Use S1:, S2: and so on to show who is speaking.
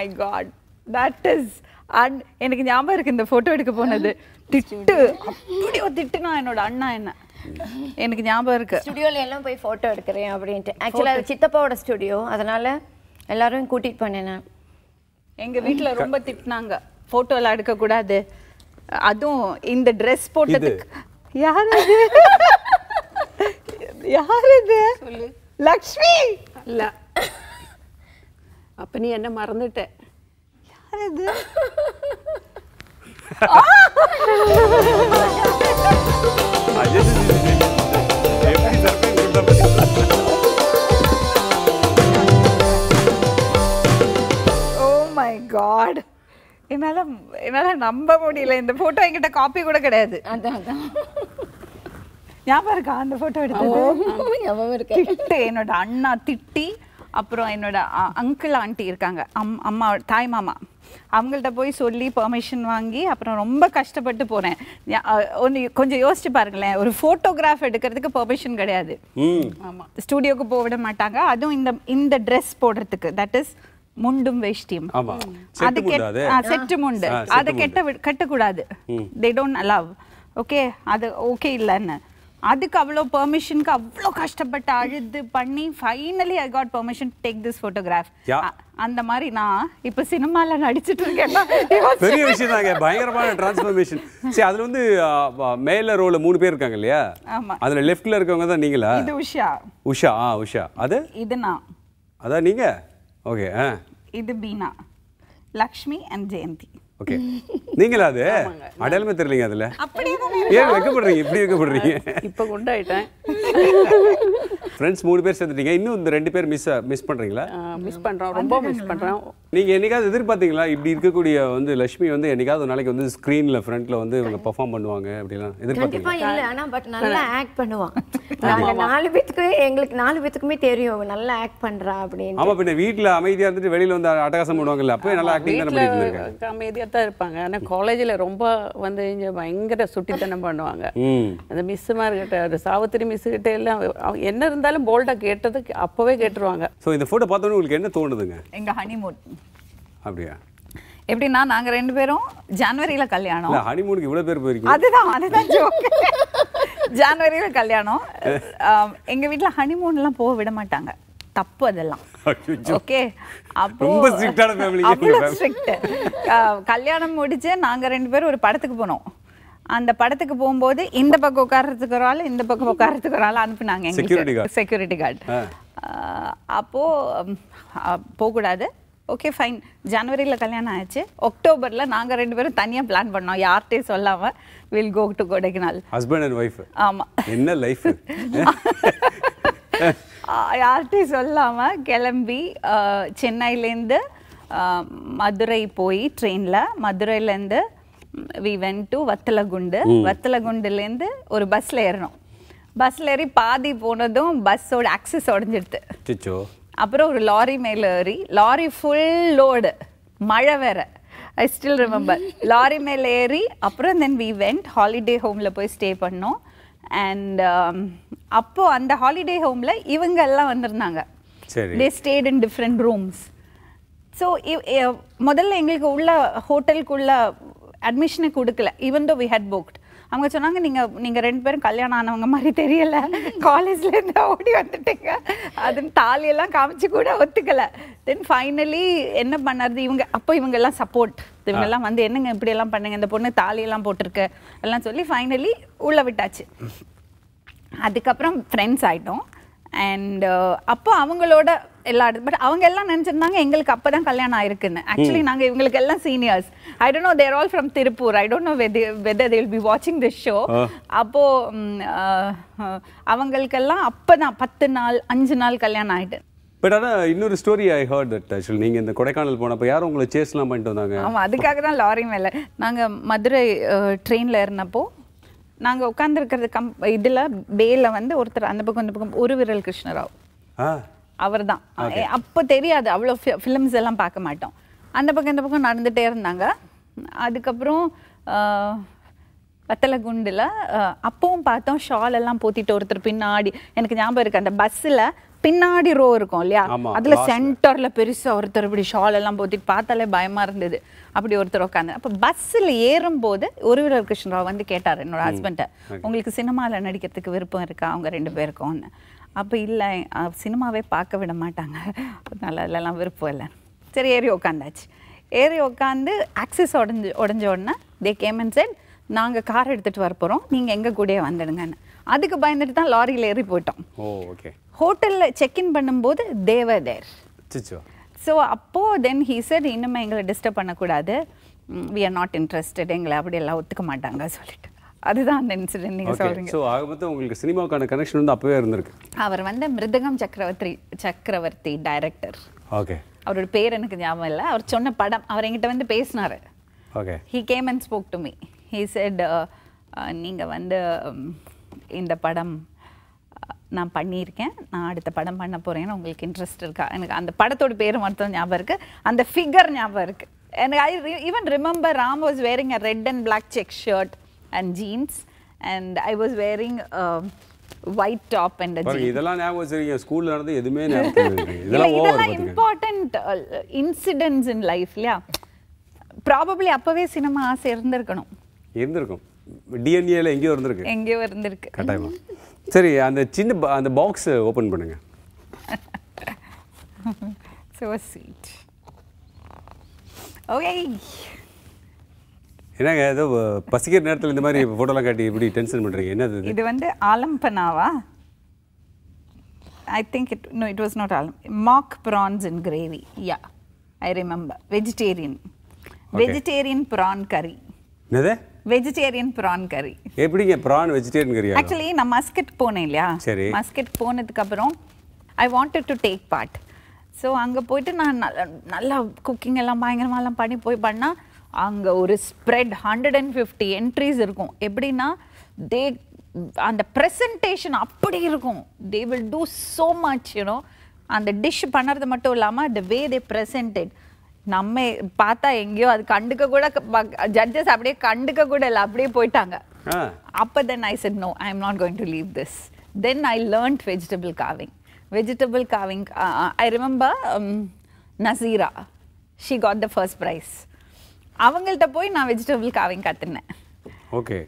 S1: My god that is and எனக்கு ஞாபகம் இருக்குது இந்த ஃபோட்டோ எடுக்க போனது திட்டு அப்படியோ திட்டுனா என்னோட அண்ணா என்ன எனக்கு ஞாபகம் இருக்கு ஸ்டுடியோல எல்லாம் போய் ஃபோட்டோ எடுக்கிறேன் அப்படின்ட்டு ஆக்சுவலாக அது சித்தப்பாவோட ஸ்டுடியோ அதனால எல்லாரும் கூட்டிட்டு போனேன் எங்கள் வீட்டில் ரொம்ப திட்டினாங்க எடுக்க எடுக்கக்கூடாது அதுவும் இந்த ட்ரெஸ் போட்டதுக்கு யாரு அது யார் இது லக்ஷ்மி இல்ல அப்போ நீ என்ன மறந்துட்ட யார் இது ஓ oh மை காட் என்னால் என்னால் நம்ப முடியல இந்த ஃபோட்டோ என்கிட்ட காப்பி கூட கிடையாது அதான் அதான் ஞாபகம் இருக்கா அந்த ஃபோட்டோ எடுத்தது திட்டு என்னோட அண்ணா திட்டி அப்புறம் என்னோட அங்கிள் ஆண்டி இருக்காங்க அம் அம்மா தாய் மாமா அவங்கள்ட்ட போய் சொல்லி பர்மிஷன் வாங்கி அப்புறம் ரொம்ப கஷ்டப்பட்டு போனேன் ஒன்று கொஞ்சம் யோசிச்சு பாருங்களேன் ஒரு ஃபோட்டோகிராஃப் எடுக்கிறதுக்கு பர்மிஷன் கிடையாது ஆமாம் ஸ்டூடியோக்கு போக விட மாட்டாங்க அதுவும் இந்த இந்த ட்ரெஸ் போடுறதுக்கு தட் இஸ் முண்டும் வேஷ்டியும் அது செட்டு முண்டு அதை கெட்ட கட்டக்கூடாது தே டோன்ட் அலவ் ஓகே அது ஓகே இல்லைன்னு அதுக்கு அவ்வளோ பெர்மிஷனுக்கு அவ்வளோ கஷ்டப்பட்டு அழுது பண்ணி finally I got permission take this photograph அந்த மாதிரி நான் இப்போ சினிமாவில் நடிச்சிட்டு இருக்கேன்
S2: பெரிய விஷயம் தாங்க பயங்கரமான டிரான்ஸ்ஃபர்மேஷன் சரி அதில் வந்து மேல ரோல மூணு பேர் இருக்காங்க இல்லையா அதில் லெஃப்டில் இருக்கவங்க தான் நீங்களா இது உஷா உஷா ஆ உஷா அது இது நான் அதான் நீங்க ஓகே ஆ
S1: இது பீனா லக்ஷ்மி அண்ட் ஜெயந்தி ஓகே
S2: நீங்களா அது அடையாளமே தெரியலீங்க அதில்
S1: அப்படி ஏன்
S2: வைக்கப்படுறீங்க இப்படி வைக்கப்படுறீங்க
S1: இப்போ கொண்டாயிட்டேன்
S2: ஃப்ரெண்ட்ஸ் மூணு பேர் சேர்ந்துட்டீங்க இன்னும் இந்த ரெண்டு பேர் மிஸ் மிஸ் பண்ணுறீங்களா
S1: மிஸ் பண்ணுறோம் ரொம்ப மிஸ் பண்ணுறோம்
S2: நீங்கள் என்றைக்காவது எதிர்பார்த்தீங்களா இப்படி இருக்கக்கூடிய வந்து லட்சுமி வந்து என்றைக்காவது ஒரு நாளைக்கு வந்து ஸ்க்ரீனில் ஃப்ரண்ட்டில் வந்து இவங்க பர்ஃபார்ம் பண்ணுவாங்க அப்படிலாம் எதிர்பார்த்தீங்களா இல்லை ஆனால்
S1: பட் நல்லா ஆக்ட் பண்ணுவான் நாங்கள் நாலு பேத்துக்கு எங்களுக்கு நாலு பேத்துக்குமே தெரியும் அவங்க நல்லா ஆக்ட் பண்ணுறா அப்படின்னு ஆமாம் பின்ன
S2: வீட்டில் அமைதியாக இருந்துட்டு வெளியில் வந்து அட்டகாசம் பண்ணுவாங்கல்ல அப்போ நல்லா ஆக்டிங் தான் பண்ணிட்டு இருக்காங்க
S1: அமைதியாக தான் இருப்பாங்க ஆனால் காலேஜில் ரொம்ப வந்து இங்கே பயங்கர சுட்டித்தனம் பண்ணுவாங்க அந்த கிட்ட அது சாவித்திரி மிஸ் கிட்ட எல்லாம் என்ன இருந்தாலும் போல்டாக கேட்டதுக்கு அப்போவே கேட்டுருவாங்க
S2: ஸோ இந்த ஃபோட்டோ பார்த்தோன்னே உங்களுக்கு என்ன தோணுதுங்க எங்கள் ஹனிமூன் அப்படியா
S1: எப்படின்னா நாங்கள் ரெண்டு பேரும் ஜனவரியில் கல்யாணம்
S2: ஹனிமூனுக்கு இவ்வளோ பேர் போயிருக்கோம்
S1: அதுதான் அதுதான் ஜோக் ஜான்வரியில் கல்யாணம் எங்கள் வீட்டில் ஹனிமூன்லாம் போக விட மாட்டாங்க தப்பு அதெல்லாம் ஓகே ரொம்ப ஸ்ட்ரிக்டான ஃபேமிலி ஸ்ட்ரிக்ட் கல்யாணம் முடிச்சு நாங்கள் ரெண்டு பேரும் ஒரு படத்துக்கு போனோம் அந்த படத்துக்கு போகும்போது இந்த பக்கம் உட்காரத்துக்கு ஒரு ஆள் இந்த பக்கம் உட்காரத்துக்கு ஒரு ஆள் அனுப்புனாங்க செக்யூரிட்டி கார்டு அப்போது போகக்கூடாது ஓகே ஃபைன் ஜனவரியில் கல்யாணம் ஆயிடுச்சு அக்டோபரில் நாங்கள் ரெண்டு பேரும் தனியாக பிளான் பண்ணோம் யார்கிட்டையும் சொல்லாமல் will go to Kodaikanal
S2: husband and wife ஆமாம் என்ன லைஃப்
S1: யார்கிட்டையும் சொல்லாமல் கிளம்பி சென்னையிலேருந்து மதுரை போய் ட்ரெயினில் மதுரையிலேருந்து வி வென் டு வத்தலகுண்டு வத்தலகுண்டுலேருந்து ஒரு பஸ்ஸில் ஏறணும் பஸ்ல ஏறி பாதி போனதும் பஸ்ஸோட ஆக்சஸ் உடஞ்சிடுது அப்புறம் ஒரு லாரி மேலே ஏறி லாரி ஃபுல் லோடு மழை வேற ஐ ஸ்டில் ரிமெம்பர் லாரி மேலே ஏறி அப்புறம் தென் வி வெண்ட் ஹாலிடே ஹோமில் போய் ஸ்டே பண்ணோம் அண்ட் um, அப்போது அந்த ஹாலிடே ஹோமில் இவங்கெல்லாம் வந்திருந்தாங்க they stayed in different rooms so முதல்ல எங்களுக்கு உள்ள ஹோட்டலுக்குள்ள அட்மிஷனை கொடுக்கல even though we had booked அவங்க சொன்னாங்க நீங்கள் நீங்கள் ரெண்டு பேரும் கல்யாணம் ஆனவங்க மாதிரி தெரியலை காலேஜ்லேருந்து ஓடி வந்துட்டீங்க அது தாலியெல்லாம் காமிச்சு கூட ஒத்துக்கலை தென் ஃபைனலி என்ன பண்ணுறது இவங்க அப்போ இவங்கெல்லாம் சப்போர்ட் இவங்கெல்லாம் வந்து என்னங்க இப்படி எல்லாம் பண்ணுங்க இந்த பொண்ணு தாலியெல்லாம் போட்டிருக்கு எல்லாம் சொல்லி ஃபைனலி உள்ளே விட்டாச்சு அதுக்கப்புறம் ஃப்ரெண்ட்ஸ் ஆகிட்டோம் அண்ட் அப்போ அவங்களோட எல்லா பட் அவங்க எல்லாம் நினச்சிருந்தாங்க எங்களுக்கு அப்போ தான் கல்யாணம் ஆயிருக்குன்னு ஆக்சுவலி நாங்கள் இவங்களுக்கு எல்லாம் seniors I don't know they're all from Tiruppur I don't know whether whether they'll be வாட்சிங் திஸ் ஷோ அப்போது அவங்களுக்கெல்லாம் அப்போ தான் பத்து நாள் அஞ்சு நாள் கல்யாணம் ஆயிட்டு
S2: பட் ஆனால் இன்னொரு story I heard that actual நீங்கள் இந்த கொடைக்கானல் போனப்போ யாரும் உங்களை சேஸ்லாம் பண்ணிட்டு வந்தாங்க ஆமாம்
S1: அதுக்காக தான் லாரி மேலே நாங்கள் மதுரை ட்ரெயினில் ஏறினப்போ நாங்கள் உட்காந்துருக்கிறது கம் இதில் பேல வந்து ஒருத்தர் அந்த பக்கம் அந்த பக்கம் ஒரு விரல் கிருஷ்ணராவ் அவர் தான் அப்போ தெரியாது அவ்வளோ ஃபிலிம்ஸ் எல்லாம் பார்க்க மாட்டோம் அந்த பக்கம் இந்த பக்கம் நடந்துகிட்டே இருந்தாங்க அதுக்கப்புறம் வத்தலை குண்டில் அப்பவும் பார்த்தோம் ஷால் எல்லாம் போத்திட்டு ஒருத்தர் பின்னாடி எனக்கு ஞாபகம் இருக்கு அந்த பஸ்ஸில் பின்னாடி ரோ இருக்கும் இல்லையா அதில் சென்டரில் பெருசாக ஒருத்தர் இப்படி ஷால் எல்லாம் போத்திட்டு பார்த்தாலே பயமாக இருந்தது அப்படி ஒருத்தர் உட்காந்து அப்போ பஸ்ஸில் ஏறும்போது வீரர் கிருஷ்ணராவ் வந்து கேட்டார் என்னோட ஹஸ்பண்டை உங்களுக்கு சினிமாவில் நடிக்கிறதுக்கு விருப்பம் இருக்கா அவங்க ரெண்டு பேருக்கும் அப்போ இல்லை சினிமாவே பார்க்க விட மாட்டாங்க நல்லா விருப்பம் இல்லை சரி ஏறி உட்காந்தாச்சு ஏறி உட்காந்து ஆக்சிஸ் உடஞ்சி உடஞ்ச உடனே தே கேம் அண்ட் செட் நாங்கள் கார் எடுத்துகிட்டு வர போகிறோம் நீங்கள் எங்கள் கூடயே வந்துடுங்கன்னு அதுக்கு பயந்துட்டு தான் லாரியில் ஏறி போயிட்டோம் ஹோட்டலில் செக்இன் பண்ணும்போது தேவர் தேர் ஸோ அப்போது தென் ஹீ சார் இன்னுமே எங்களை டிஸ்டர்ப் பண்ணக்கூடாது வி ஆர் நாட் இன்ட்ரெஸ்டட் எங்களை அப்படியெல்லாம் ஒத்துக்க மாட்டாங்க சொல்லிட்டு அதுதான் அந்த இன்சிடென்ட் நீங்கள் சொல்கிறீங்க ஸோ
S2: ஆக மொத்தம் உங்களுக்கு சினிமாவுக்கான கனெக்ஷன் வந்து அப்போவே இருந்திருக்கு
S1: அவர் வந்து மிருதகம் சக்கரவர்த்தி சக்கரவர்த்தி டைரக்டர் ஓகே அவரோட பேர் எனக்கு ஞாபகம் இல்லை அவர் சொன்ன படம் அவர் என்கிட்ட வந்து பேசினார் okay he came and spoke to me he said நீங்கள் வந்து இந்த படம் நான் பண்ணியிருக்கேன் நான் அடுத்த படம் பண்ண போகிறேன்னு உங்களுக்கு இன்ட்ரெஸ்ட் இருக்கா எனக்கு அந்த படத்தோட பேர் மட்டும் ஞாபகம் இருக்குது அந்த ஃபிகர் ஞாபகம் இருக்குது எனக்கு I even remember Ram was wearing a red and black check shirt and jeans and I was wearing a white top and a jeans. இதெல்லாம்
S2: ஞாபகம் வச்சிருக்கீங்க ஸ்கூல்ல நடந்து எதுமே ஞாபகம் இதெல்லாம் ஓவர் இதெல்லாம்
S1: இம்பார்ட்டன்ட் இன்சிடென்ட்ஸ் இன் லைஃப் இல்லையா ப்ராபபிளி அப்பவே சினிமா ஆசை இருந்திருக்கணும்
S2: இருந்திருக்கும் டிஎன்ஏல எங்கேயோ இருந்திருக்கு
S1: எங்கேயோ இருந்திருக்கு
S2: கட்டாயமா சரி அந்த சின்ன அந்த பாக்ஸ் ஓபன் பண்ணுங்க
S1: so சீட் okay
S2: என்னங்க ஏதோ பசிக்கிற நேரத்தில் இந்த மாதிரி ஃபோட்டோலாம் காட்டி இப்படி டென்ஷன் பண்ணுறீங்க என்னது இது
S1: வந்து ஆலம்பனாவா I think it no it was not ஆலம் மாக் prawns in gravy yeah I remember vegetarian
S2: vegetarian
S1: prawn கறி என்னது வெஜிடேரியன் ப்ரான் கறி
S2: எப்படிங்க ப்ரான் வெஜிடேரியன் கறி ஆக்சுவலி
S1: நான் மஸ்கட் போனேன் இல்லையா சரி மஸ்கட் போனதுக்கப்புறம் I wanted to take part so அங்கே போயிட்டு நான் நல்லா குக்கிங் எல்லாம் பயங்கரமாக எல்லாம் பண்ணி போய் பண்ணால் அங்கே ஒரு spread hundred and fifty entries இருக்கும் எப்படின்னா தே அந்த ப்ரெசன்டேஷன் அப்படி இருக்கும் they will do so much you know அந்த டிஷ் பண்ணுறது மட்டும் இல்லாமல் த வே தே ப்ரெசன்டெட் நம்ம பார்த்தா எங்கேயோ அது கண்டுக்க கூட ஜட்ஜஸ் அப்படியே கண்டுக்க கூட இல்லை அப்படியே போயிட்டாங்க அப்போ then I said no I am not going to leave this then I learned vegetable carving vegetable carving I remember Nazeera she got the first prize அவங்கள்ட்ட போய் நான் வெஜிடபிள் காவிங் கற்றுனேன்
S2: ஓகே